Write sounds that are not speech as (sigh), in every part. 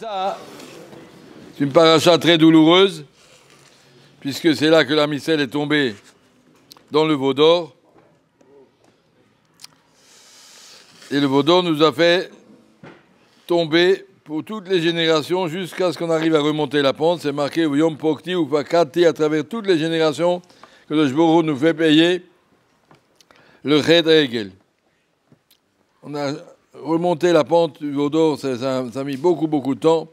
C'est une paracha très douloureuse, puisque c'est là que la micelle est tombée dans le veau d'or. Et le Vaudor nous a fait tomber pour toutes les générations jusqu'à ce qu'on arrive à remonter la pente. C'est marqué Yom Pokti ou Pakati à travers toutes les générations que le Jboro nous fait payer le Red Egel ». On a remonter la pente du vaudor, ça, a mis beaucoup, beaucoup de temps.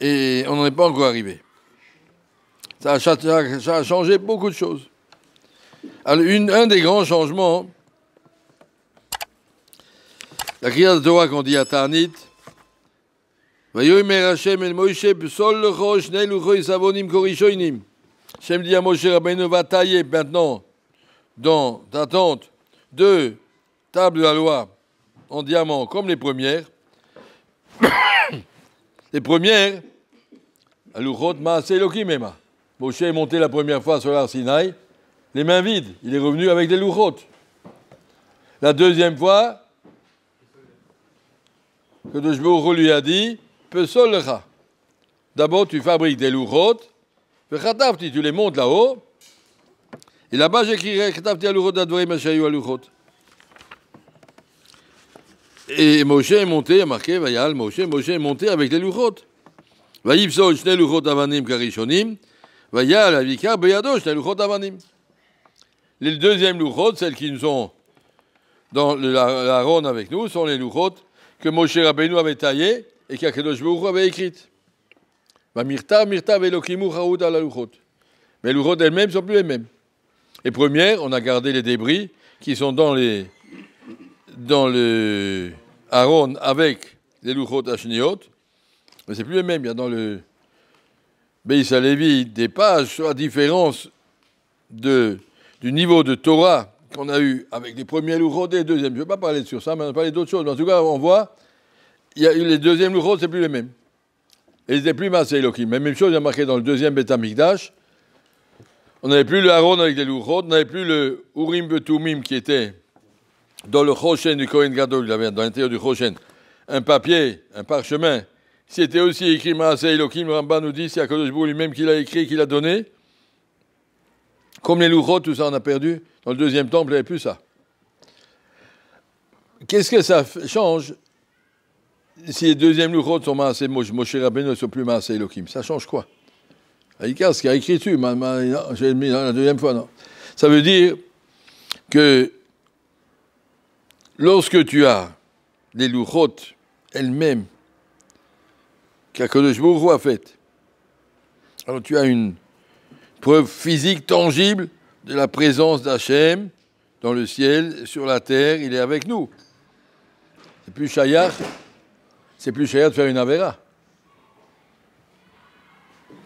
Et on n'en est pas encore arrivé. Ça a, changé beaucoup de choses. Alors, un des grands changements, la Kriya de Torah qu'on dit à Tarnit, me Hashem et Moïse, Sol le Roche, Nel Savonim Korishoinim. Shem dit à Moshe Rabbeinu, va tailler maintenant dans ta tente deux tables de la loi en diamant comme les premières. (coughs) les premières, Aluchot ma. Moshe est monté la première fois sur l'Arsinaï, les mains vides. Il est revenu avec des louchotes. La deuxième fois, que Dejbourou lui a dit lecha. D'abord, tu fabriques des khatavti, tu les montes là-haut, et là-bas, j'écrirai Khatafti Aluchot à Aluchot. Et Moshe est monté, a marqué, Vayal, Moshe, Moshe est monté avec les louchotes. Vayal, Les deuxièmes louchotes, celles qui nous sont dans la, ronde avec nous, sont les louchotes que Moshe Rabbeinu avait taillées et qu'Akadosh Bourou avait écrites. Mirta, Mirta, Velokimu, la Mais les louchotes elles-mêmes ne sont plus les mêmes. Les premières, on a gardé les débris qui sont dans les dans le Aaron avec les Luchot Ashniot, mais c'est plus les mêmes. Il y a dans le Beis des pages sur différence de, du niveau de Torah qu'on a eu avec les premiers Luchot et les deuxièmes. Je ne vais pas parler sur ça, mais on va parler d'autres choses. en tout cas, on voit, il y a eu les deuxièmes Luchot, c'est plus les mêmes. Et ce n'étaient plus massé même chose, il y a marqué dans le deuxième Betamikdash. On n'avait plus le Aaron avec les Luchot, on n'avait plus le Urim Betumim qui était dans le Rochen du Kohen Gadol, il avait dans l'intérieur du Rochen un papier, un parchemin. C'était aussi écrit Maasei Elohim, Ramba nous dit, c'est à Akadosh lui-même qu'il a écrit, qu'il a donné. Comme les louchots, tout ça, on a perdu. Dans le deuxième temple, il n'y avait plus ça. Qu'est-ce que ça change si les deuxièmes louchots sont Maasei Moshe Rabbeinu ne sont plus Maasei Elohim Ça change quoi Aïka, ce qu'il a écrit dessus, j'ai mis la deuxième fois, non Ça veut dire que Lorsque tu as les louchotes elles-mêmes qu'Akadosh Baruch a faites, alors tu as une preuve physique, tangible, de la présence d'Hachem dans le ciel, sur la terre, il est avec nous. C'est plus chayar, c'est plus chayar de faire une avera.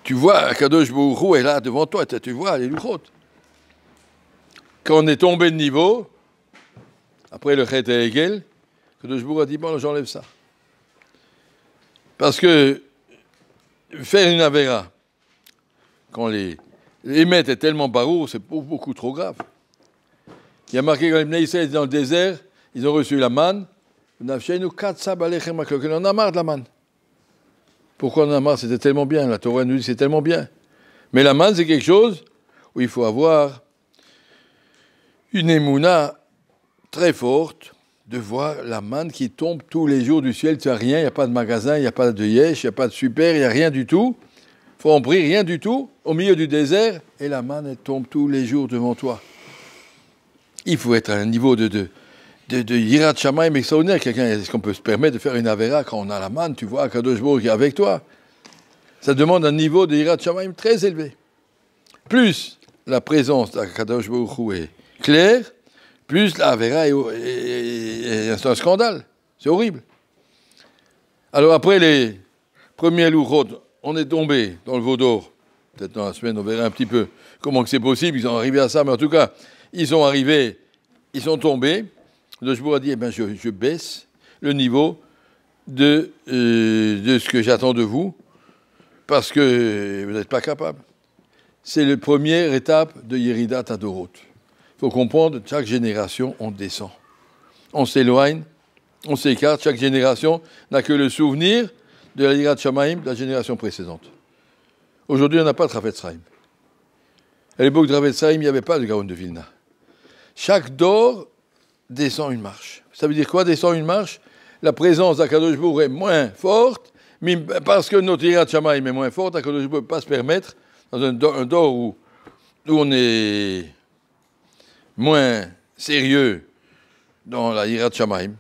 Tu vois, Akadosh Bourou est là devant toi, tu vois les louchotes. Quand on est tombé de niveau, après le Chet et Hegel, que Dejbourg a dit Bon, j'enlève ça. Parce que faire une Avera, quand les, les maîtres est tellement barou, c'est beaucoup trop grave. Il y a marqué quand les étaient dans le désert, ils ont reçu la manne. On a marre de la manne. Pourquoi on en a marre C'était tellement bien. La Torah nous dit c'est tellement bien. Mais la manne, c'est quelque chose où il faut avoir une émouna très forte de voir la manne qui tombe tous les jours du ciel. Tu n'as rien, il n'y a pas de magasin, il n'y a pas de yesh, il n'y a pas de super, il n'y a rien du tout. Faut en rien du tout, au milieu du désert, et la manne tombe tous les jours devant toi. Il faut être à un niveau de, de, de, extraordinaire. Quelqu'un, est-ce qu'on peut se permettre de faire une Avera quand on a la manne, tu vois, Kadosh qui est avec toi Ça demande un niveau de Hirat Shamaim très élevé. Plus la présence d'Akadosh Baruch est claire, plus là, verra est, un scandale. C'est horrible. Alors après les premiers rodes, on est tombé dans le Vaudor. Peut-être dans la semaine, on verra un petit peu comment c'est possible. Ils sont arrivés à ça, mais en tout cas, ils sont arrivés, ils sont tombés. Donc je vous ai dit, je, baisse le niveau de, euh, de ce que j'attends de vous, parce que vous n'êtes pas capable. C'est la première étape de Yerida Tadorot faut comprendre, chaque génération, on descend. On s'éloigne, on s'écarte. Chaque génération n'a que le souvenir de la Lira de de la génération précédente. Aujourd'hui, on n'a pas de Sahim. À l'époque de Sahim, il n'y avait pas de Gaon de Vilna. Chaque d'or descend une marche. Ça veut dire quoi, descend une marche La présence d'Akadoshbourg est moins forte, mais parce que notre Lira de est moins forte, Akadoshbourg ne peut pas se permettre, dans un d'or où on est moins sérieux dans la de Shamaim.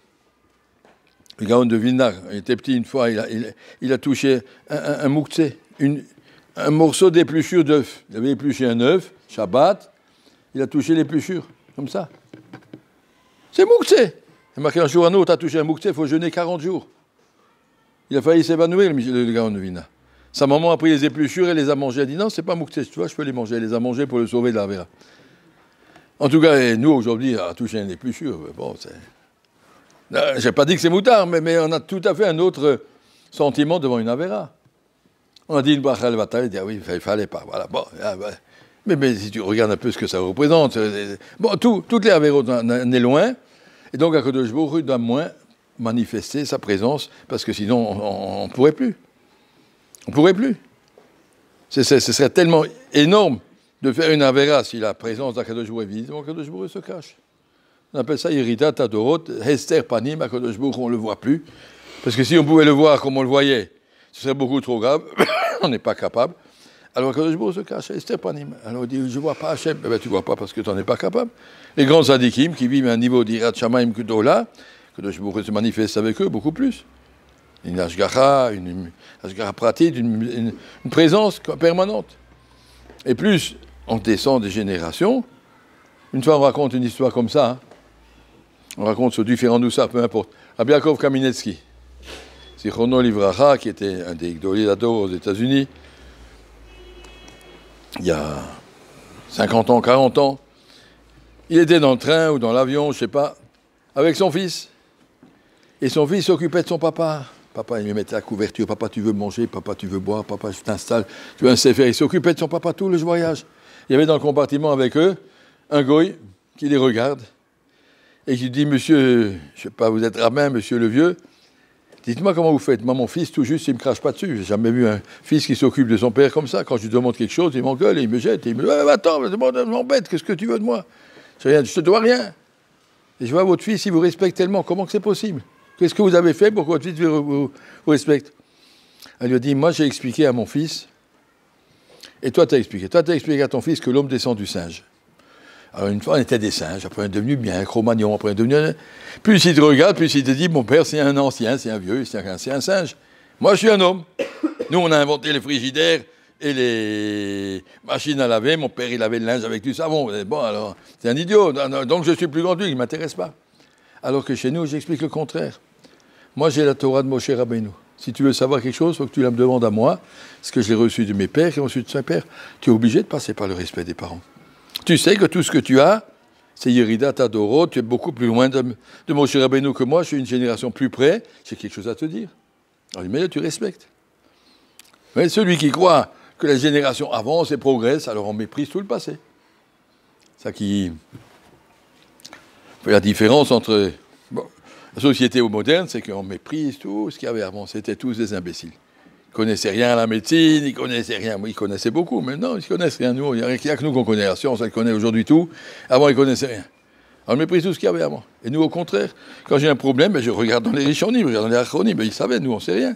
Le Gaon de Vilna, il était petit une fois, il a, touché un, un, un un morceau d'épluchure d'œuf. Il avait épluché un œuf, Shabbat, il a touché l'épluchure, comme ça. C'est mouktsé Il marqué un jour un autre, a touché un mouktsé, il faut jeûner 40 jours. Il a failli s'évanouir, le, le Gaon de Vilna. Sa maman a pris les épluchures et les a mangées. Elle a dit non, c'est pas mouktsé, tu vois, je peux les manger. Elle les a mangées pour le sauver de la vera. En tout cas, nous, aujourd'hui, à on n'est plus sûr. Bon, euh, Je n'ai pas dit que c'est moutard, mais, on a tout à fait un autre sentiment devant une Avera. On a dit une Bachal à dit ah oui, il fallait pas. Voilà, bon, ah, bah. mais, si tu regardes un peu ce que ça représente, euh, euh, bon, toutes les Averos n'est loin. Et donc, à Kodosh il doit moins manifester sa présence, parce que sinon, on ne pourrait plus. On ne pourrait plus. ce serait tellement énorme de faire une avera si la présence d'Akadoshbourg est visible, se cache. On appelle ça Irita Tadorot, Hester Panim, Akadoshbourg, on ne le voit plus. Parce que si on pouvait le voir comme on le voyait, ce serait beaucoup trop grave, (coughs) on n'est pas capable. Alors Akadoshbourg se cache, Hester Panim. Alors on dit, je ne vois pas Hachem. Eh bien, tu ne vois pas parce que tu n'en es pas capable. Les grands zadikim qui vivent à un niveau d'Irat Shamaim Kudola, Akadoshbourg se manifeste avec eux beaucoup plus une ashgara, une, une ashgara pratique, une, présence permanente. Et plus on descend des générations. Une fois, on raconte une histoire comme ça. Hein. On raconte ce différents nous ça, peu importe. Abiakov Kaminetsky, Sichono Livracha, qui était un des d'ado aux États-Unis, il y a 50 ans, 40 ans, il était dans le train ou dans l'avion, je ne sais pas, avec son fils. Et son fils s'occupait de son papa. Papa, il lui mettait la couverture. Papa, tu veux manger. Papa, tu veux boire. Papa, je t'installe. Tu veux un CFR. Il s'occupait de son papa tout le voyage. Il y avait dans le compartiment avec eux un goy qui les regarde et qui dit Monsieur, je sais pas, vous êtes rabbin, monsieur le vieux, dites-moi comment vous faites. Moi, mon fils, tout juste, il ne me crache pas dessus. n'ai jamais vu un fils qui s'occupe de son père comme ça. Quand je lui demande quelque chose, il m'engueule et il me jette. il me dit attends, je m'embête, qu'est-ce que tu veux de moi Je ne te dois rien. Et je vois votre fils, il vous respecte tellement. Comment que c'est possible Qu'est-ce que vous avez fait pour que votre fils vous respecte Elle lui a dit Moi, j'ai expliqué à mon fils et toi, t'as expliqué. Toi, t'as expliqué à ton fils que l'homme descend du singe. Alors une fois, on était des singes, après on est devenu bien un cro-magnon, après on est devenu... Plus il te regarde, plus il te dit, mon père c'est un ancien, c'est un vieux, c'est un, singe. Moi je suis un homme. Nous on a inventé les frigidaires et les machines à laver, mon père il avait le linge avec du savon. Bon alors, c'est un idiot, donc je suis plus grand il ne m'intéresse pas. Alors que chez nous, j'explique le contraire. Moi j'ai la Torah de Moshe Rabbeinu. Si tu veux savoir quelque chose, il faut que tu la me demandes à moi, ce que j'ai reçu de mes pères et ensuite de son père Tu es obligé de passer par le respect des parents. Tu sais que tout ce que tu as, c'est Yerida Tadoro, tu es beaucoup plus loin de, mon cher Rabbeinu que moi, je suis une génération plus près, j'ai quelque chose à te dire. Alors, mais là, tu respectes. Mais celui qui croit que la génération avance et progresse, alors on méprise tout le passé. Ça qui fait la différence entre la société moderne, c'est qu'on méprise tout ce qu'il y avait avant. C'était tous des imbéciles. Ils connaissaient rien à la médecine, ils connaissaient rien. Ils connaissaient beaucoup, mais non, ils connaissent rien. Nous, il n'y a que nous qu'on connaît la science, connaît aujourd'hui tout. Avant, ils connaissaient rien. On méprise tout ce qu'il y avait avant. Et nous, au contraire, quand j'ai un problème, ben, je regarde dans les échographies, je regarde dans les mais ben, ils savaient, nous, on sait rien.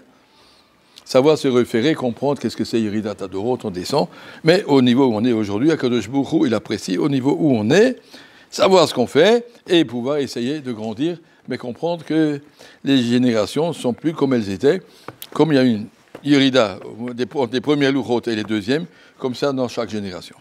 Savoir se référer, comprendre qu'est-ce que c'est Iridata Doro, on descend. Mais au niveau où on est aujourd'hui, à Kadosh il apprécie au niveau où on est, savoir ce qu'on fait et pouvoir essayer de grandir mais comprendre que les générations ne sont plus comme elles étaient. Comme il y a une irida des, des premières louchotes et les deuxièmes, comme ça dans chaque génération.